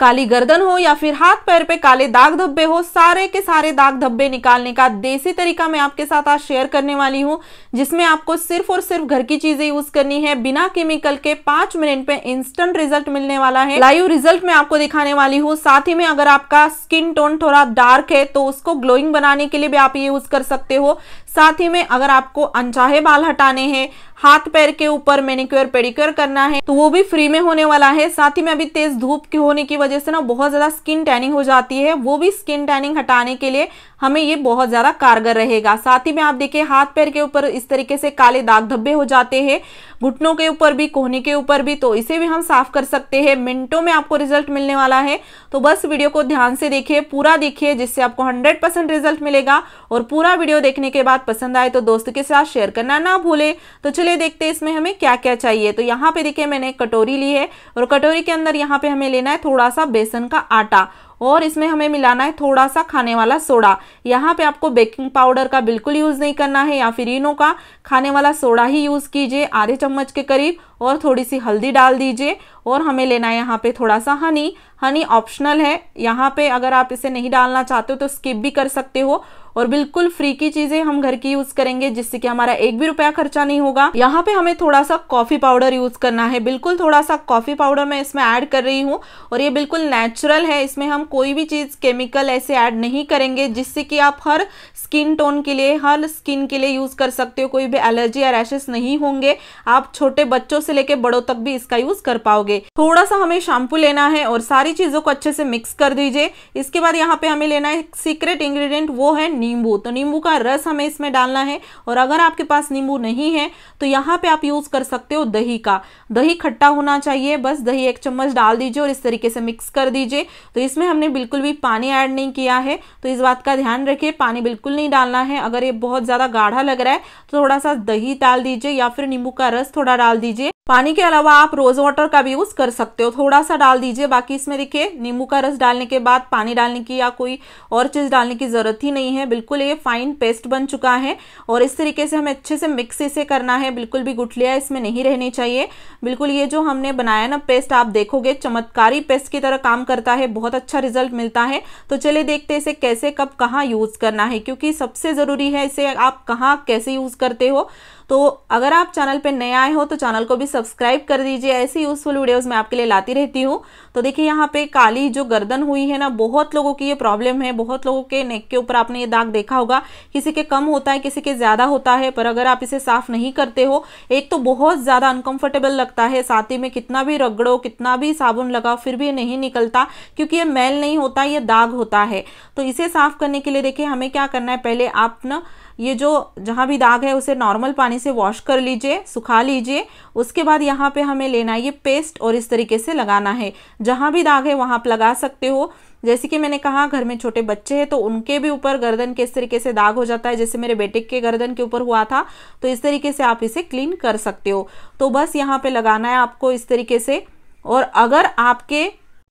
काली गर्दन हो या फिर हाथ पैर पे काले दाग धब्बे हो सारे के सारे दाग धब्बे निकालने का देसी तरीका मैं आपके साथ आज शेयर करने वाली हूँ जिसमें आपको सिर्फ और सिर्फ घर की चीजें यूज करनी है बिना केमिकल के पांच मिनट पे इंस्टेंट रिजल्ट मिलने वाला है लाइव रिजल्ट में आपको दिखाने वाली हूँ साथ ही में अगर आपका स्किन टोन थोड़ा डार्क है तो उसको ग्लोइंग बनाने के लिए भी आप ये यूज कर सकते हो साथ ही में अगर आपको अनचाहे बाल हटाने हैं हाथ पैर के ऊपर मेनिक्योर पेडिक्योर करना है तो वो भी फ्री में होने वाला है साथ ही में अभी तेज धूप के होने की वजह से ना बहुत ज्यादा स्किन टैनिंग हो जाती है वो भी स्किन टैनिंग हटाने के लिए हमें ये बहुत ज्यादा कारगर रहेगा साथ ही में आप देखिए हाथ पैर के ऊपर इस तरीके से काले दाग धब्बे हो जाते हैं घुटनों के ऊपर भी कोहने के ऊपर भी तो इसे भी हम साफ कर सकते हैं मिनटों में आपको रिजल्ट मिलने वाला है तो बस वीडियो को ध्यान से देखिए पूरा देखिए जिससे आपको हंड्रेड परसेंट रिजल्ट मिलेगा और पूरा वीडियो देखने के बाद पसंद आए तो दोस्त के साथ शेयर करना ना भूले तो चलिए चलिए देखते हैं इसमें हमें क्या क्या चाहिए तो यहाँ पे देखिए मैंने कटोरी ली है और कटोरी के अंदर यहाँ पे हमें लेना है थोड़ा सा बेसन का आटा और इसमें हमें मिलाना है थोड़ा सा खाने वाला सोडा यहाँ पे आपको बेकिंग पाउडर का बिल्कुल यूज़ नहीं करना है या फिर इनो का खाने वाला सोडा ही यूज़ कीजिए आधे चम्मच के करीब और थोड़ी सी हल्दी डाल दीजिए और हमें लेना है यहाँ पे थोड़ा सा हनी हनी ऑप्शनल है यहाँ पे अगर आप इसे नहीं डालना चाहते हो तो स्किप भी कर सकते हो और बिल्कुल फ्री की चीजें हम घर की यूज करेंगे जिससे कि हमारा एक भी रुपया खर्चा नहीं होगा यहाँ पे हमें थोड़ा सा कॉफी पाउडर यूज करना है बिल्कुल थोड़ा सा कॉफी पाउडर मैं इसमें ऐड कर रही हूँ और ये बिल्कुल नेचुरल है इसमें हम कोई भी चीज केमिकल ऐसे ऐड नहीं करेंगे जिससे कि आप हर स्किन टोन के लिए हर स्किन के लिए यूज कर सकते हो कोई भी एलर्जी या रैशेस नहीं होंगे आप छोटे बच्चों से लेकर बड़ों तक भी इसका यूज कर पाओगे थोड़ा सा हमें शैम्पू लेना है और सारी चीजों को अच्छे से मिक्स कर दीजिए इसके बाद यहाँ पे हमें लेना है सीक्रेट इंग्रेडिएंट वो है नींबू तो नींबू का रस हमें इसमें डालना है और अगर आपके पास नींबू नहीं है तो यहाँ पे आप यूज़ कर सकते हो दही का दही खट्टा होना चाहिए बस दही एक चम्मच डाल दीजिए और इस तरीके से मिक्स कर दीजिए तो इसमें हमने बिल्कुल भी पानी ऐड नहीं किया है तो इस बात का ध्यान रखिए पानी बिल्कुल नहीं डालना है अगर ये बहुत ज़्यादा गाढ़ा लग रहा है तो थोड़ा सा दही डाल दीजिए या फिर नींबू का रस थोड़ा डाल दीजिए पानी के अलावा आप रोज वाटर का भी यूज कर सकते हो थोड़ा सा डाल दीजिए बाकी इसमें देखिए नींबू का रस डालने के बाद पानी डालने की या कोई और चीज डालने की जरूरत ही नहीं है बिल्कुल ये फाइन पेस्ट बन चुका है और इस तरीके से हमें अच्छे से मिक्स इसे करना है बिल्कुल भी गुठलिया इसमें नहीं रहनी चाहिए बिल्कुल ये जो हमने बनाया ना पेस्ट आप देखोगे चमत्कारी पेस्ट की तरह काम करता है बहुत अच्छा रिजल्ट मिलता है तो चलिए देखते इसे कैसे कब कहाँ यूज करना है क्योंकि सबसे जरूरी है इसे आप कहाँ कैसे यूज करते हो तो अगर आप चैनल पर नए आए हो तो चैनल को भी सब्सक्राइब कर दीजिए ऐसी यूजफुल वीडियोज़ मैं आपके लिए लाती रहती हूँ तो देखिए यहाँ पे काली जो गर्दन हुई है ना बहुत लोगों की ये प्रॉब्लम है बहुत लोगों के नेक के ऊपर आपने ये दाग देखा होगा किसी के कम होता है किसी के ज़्यादा होता है पर अगर आप इसे साफ नहीं करते हो एक तो बहुत ज़्यादा अनकंफर्टेबल लगता है साथ ही में कितना भी रगड़ो कितना भी साबुन लगाओ फिर भी नहीं निकलता क्योंकि ये मैल नहीं होता ये दाग होता है तो इसे साफ करने के लिए देखिए हमें क्या करना है पहले आप ना ये जो जहाँ भी दाग है उसे नॉर्मल पानी से वॉश कर लीजिए सुखा लीजिए उसके बाद यहाँ पे हमें लेना है ये पेस्ट और इस तरीके से लगाना है जहाँ भी दाग है वहाँ आप लगा सकते हो जैसे कि मैंने कहा घर में छोटे बच्चे हैं तो उनके भी ऊपर गर्दन के इस तरीके से दाग हो जाता है जैसे मेरे बेटे के गर्दन के ऊपर हुआ था तो इस तरीके से आप इसे क्लीन कर सकते हो तो बस यहाँ पर लगाना है आपको इस तरीके से और अगर आपके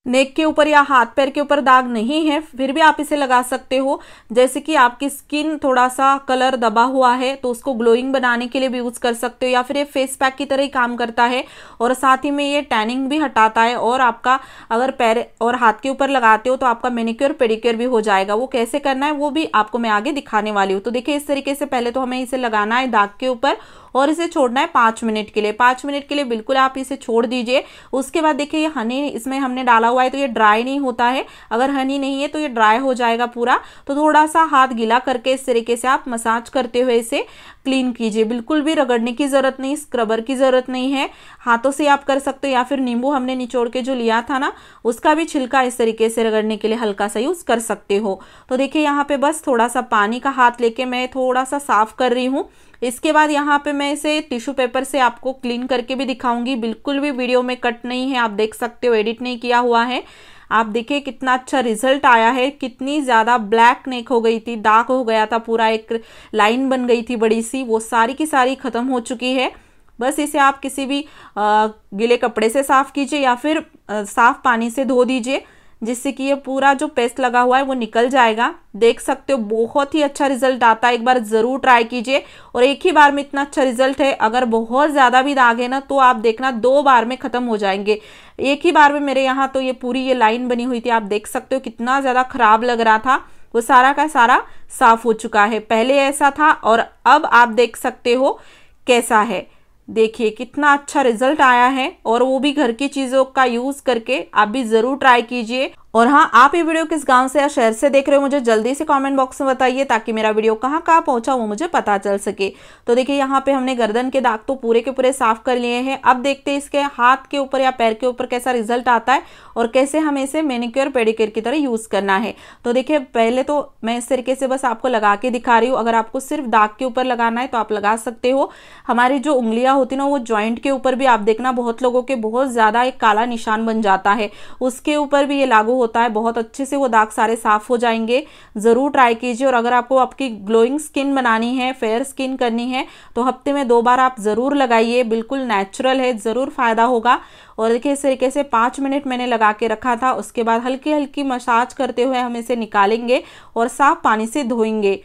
नेक के ऊपर या हाथ पैर के ऊपर दाग नहीं है फिर भी आप इसे लगा सकते हो जैसे कि आपकी स्किन थोड़ा सा कलर दबा हुआ है तो उसको ग्लोइंग बनाने के लिए भी यूज़ कर सकते हो या फिर ये फेस पैक की तरह ही काम करता है और साथ ही में ये टैनिंग भी हटाता है और आपका अगर पैर और हाथ के ऊपर लगाते हो तो आपका मेनिक्योर पेडिक्योर भी हो जाएगा वो कैसे करना है वो भी आपको मैं आगे दिखाने वाली हूँ तो देखिये इस तरीके से पहले तो हमें इसे लगाना है दाग के ऊपर और इसे छोड़ना है पाँच मिनट के लिए पाँच मिनट के लिए बिल्कुल आप इसे छोड़ दीजिए उसके बाद देखिए ये हनी इसमें हमने डाला हुआ है तो ये ड्राई नहीं होता है अगर हनी नहीं है तो ये ड्राई हो जाएगा पूरा तो थोड़ा सा हाथ गीला करके इस तरीके से आप मसाज करते हुए इसे क्लीन कीजिए बिल्कुल भी रगड़ने की ज़रूरत नहीं स्क्रबर की ज़रूरत नहीं है हाथों से आप कर सकते हो या फिर नींबू हमने निचोड़ के जो लिया था ना उसका भी छिलका इस तरीके से रगड़ने के लिए हल्का सा यूज़ कर सकते हो तो देखिए यहाँ पे बस थोड़ा सा पानी का हाथ लेके मैं थोड़ा सा साफ कर रही हूँ इसके बाद यहाँ पे मैं इसे टिश्यू पेपर से आपको क्लीन करके भी दिखाऊंगी बिल्कुल भी वीडियो में कट नहीं है आप देख सकते हो एडिट नहीं किया हुआ है आप देखिए कितना अच्छा रिजल्ट आया है कितनी ज़्यादा ब्लैक नेक हो गई थी डार्क हो गया था पूरा एक लाइन बन गई थी बड़ी सी वो सारी की सारी ख़त्म हो चुकी है बस इसे आप किसी भी गीले कपड़े से साफ़ कीजिए या फिर साफ़ पानी से धो दीजिए जिससे कि ये पूरा जो पेस्ट लगा हुआ है वो निकल जाएगा देख सकते हो बहुत ही अच्छा रिजल्ट आता है एक बार ज़रूर ट्राई कीजिए और एक ही बार में इतना अच्छा रिजल्ट है अगर बहुत ज़्यादा भी दाग है ना तो आप देखना दो बार में ख़त्म हो जाएंगे एक ही बार में मेरे यहाँ तो ये पूरी ये लाइन बनी हुई थी आप देख सकते हो कितना ज़्यादा ख़राब लग रहा था वो सारा का सारा साफ हो चुका है पहले ऐसा था और अब आप देख सकते हो कैसा है देखिए कितना अच्छा रिजल्ट आया है और वो भी घर की चीज़ों का यूज़ करके आप भी ज़रूर ट्राई कीजिए और हाँ आप ये वीडियो किस गांव से या शहर से देख रहे हो मुझे जल्दी से कमेंट बॉक्स में बताइए ताकि मेरा वीडियो कहाँ कहाँ पहुंचा वो मुझे पता चल सके तो देखिए यहाँ पे हमने गर्दन के दाग तो पूरे के पूरे साफ कर लिए हैं अब देखते हैं इसके हाथ के ऊपर या पैर के ऊपर कैसा रिजल्ट आता है और कैसे हमें इसे मेनिक्योर पेडिक्योर की तरह यूज़ करना है तो देखिए पहले तो मैं इस तरीके से बस आपको लगा के दिखा रही हूँ अगर आपको सिर्फ दाग के ऊपर लगाना है तो आप लगा सकते हो हमारी जो उंगलियाँ होती ना वो ज्वाइंट के ऊपर भी आप देखना बहुत लोगों के बहुत ज़्यादा एक काला निशान बन जाता है उसके ऊपर भी ये लागू होता है बहुत अच्छे से वो दाग सारे साफ हो जाएंगे ज़रूर ट्राई कीजिए और अगर आपको आपकी ग्लोइंग स्किन बनानी है फेयर स्किन करनी है तो हफ्ते में दो बार आप ज़रूर लगाइए बिल्कुल नेचुरल है ज़रूर फ़ायदा होगा और देखिए इस तरीके से पाँच मिनट मैंने लगा के रखा था उसके बाद हल्की हल्की मसाज करते हुए हम इसे निकालेंगे और साफ पानी से धोएंगे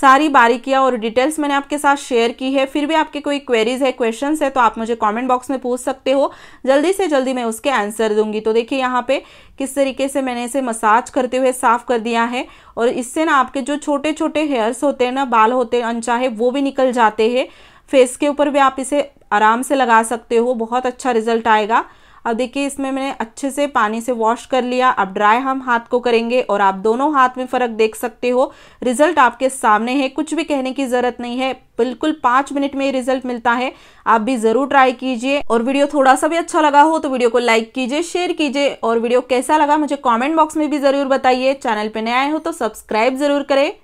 सारी बारीकियाँ और डिटेल्स मैंने आपके साथ शेयर की है फिर भी आपके कोई क्वेरीज है क्वेश्चंस है तो आप मुझे कमेंट बॉक्स में पूछ सकते हो जल्दी से जल्दी मैं उसके आंसर दूंगी तो देखिए यहाँ पे किस तरीके से मैंने इसे मसाज करते हुए साफ़ कर दिया है और इससे ना आपके जो छोटे छोटे हेयर्स होते हैं ना बाल होते हैं अनचाहे वो भी निकल जाते हैं फेस के ऊपर भी आप इसे आराम से लगा सकते हो बहुत अच्छा रिजल्ट आएगा अब देखिए इसमें मैंने अच्छे से पानी से वॉश कर लिया अब ड्राई हम हाथ को करेंगे और आप दोनों हाथ में फ़र्क देख सकते हो रिजल्ट आपके सामने है कुछ भी कहने की ज़रूरत नहीं है बिल्कुल पाँच मिनट में रिजल्ट मिलता है आप भी ज़रूर ट्राई कीजिए और वीडियो थोड़ा सा भी अच्छा लगा हो तो वीडियो को लाइक कीजिए शेयर कीजिए और वीडियो कैसा लगा मुझे कॉमेंट बॉक्स में भी ज़रूर बताइए चैनल पर नए आए हो तो सब्सक्राइब ज़रूर करें